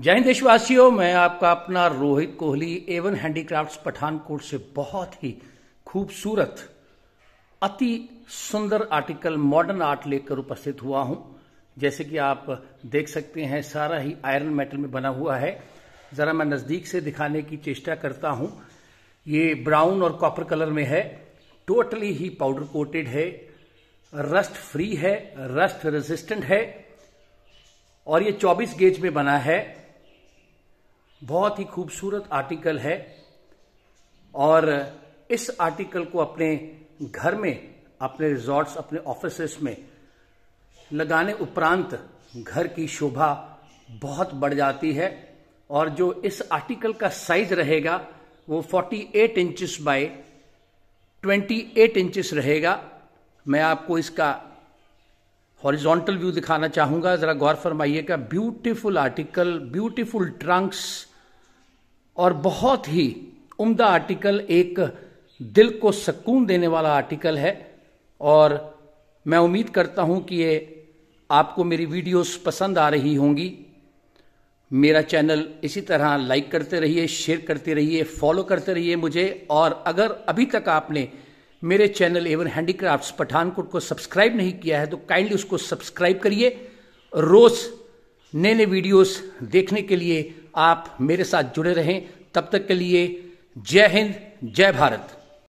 जय हिंद देशवासियों मैं आपका अपना रोहित कोहली एवन हैंडीक्राफ्ट्स पठानकोट से बहुत ही खूबसूरत अति सुंदर आर्टिकल मॉडर्न आर्ट लेकर उपस्थित हुआ हूं जैसे कि आप देख सकते हैं सारा ही आयरन मेटल में बना हुआ है ज़रा मैं नज़दीक से दिखाने की चेष्टा करता हूं ये ब्राउन और कॉपर कलर में है टोटली ही पाउडर कोटेड है रस्ट फ्री है रस्ट रेजिस्टेंट है और ये 24 गेज में बना है बहुत ही खूबसूरत आर्टिकल है और इस आर्टिकल को अपने घर में अपने रिजॉर्ट्स अपने ऑफिस में लगाने उपरांत घर की शोभा बहुत बढ़ जाती है और जो इस आर्टिकल का साइज रहेगा वो 48 इंचिस बाय ट्वेंटी एट रहेगा मैं आपको इसका हॉरिजॉन्टल व्यू दिखाना चाहूंगा जरा गौर फरमाइएगा ब्यूटीफुल आर्टिकल ब्यूटीफुल ट्रंक्स और बहुत ही उम्दा आर्टिकल एक दिल को सुकून देने वाला आर्टिकल है और मैं उम्मीद करता हूं कि ये आपको मेरी वीडियोस पसंद आ रही होंगी मेरा चैनल इसी तरह लाइक करते रहिए शेयर करते रहिए फॉलो करते रहिए मुझे और अगर अभी तक आपने मेरे चैनल एवन हैंडीक्राफ्ट्स पठानकोट को सब्सक्राइब नहीं किया है तो काइंडली उसको सब्सक्राइब करिए रोज़ नए नए वीडियोस देखने के लिए आप मेरे साथ जुड़े रहें तब तक के लिए जय हिंद जय भारत